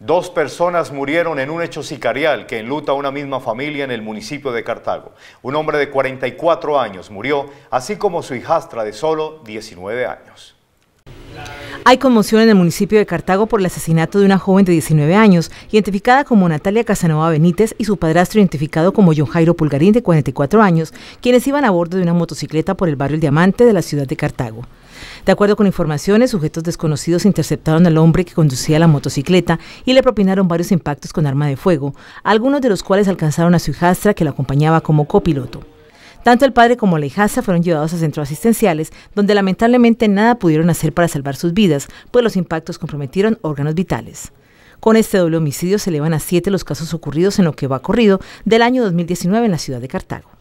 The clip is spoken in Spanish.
Dos personas murieron en un hecho sicarial que enluta a una misma familia en el municipio de Cartago. Un hombre de 44 años murió, así como su hijastra de solo 19 años. Hay conmoción en el municipio de Cartago por el asesinato de una joven de 19 años, identificada como Natalia Casanova Benítez y su padrastro identificado como John Jairo Pulgarín de 44 años, quienes iban a bordo de una motocicleta por el barrio El Diamante de la ciudad de Cartago. De acuerdo con informaciones, sujetos desconocidos interceptaron al hombre que conducía la motocicleta y le propinaron varios impactos con arma de fuego, algunos de los cuales alcanzaron a su hijastra que la acompañaba como copiloto. Tanto el padre como la hija fueron llevados a centros asistenciales, donde lamentablemente nada pudieron hacer para salvar sus vidas, pues los impactos comprometieron órganos vitales. Con este doble homicidio se elevan a siete los casos ocurridos en lo que va corrido del año 2019 en la ciudad de Cartago.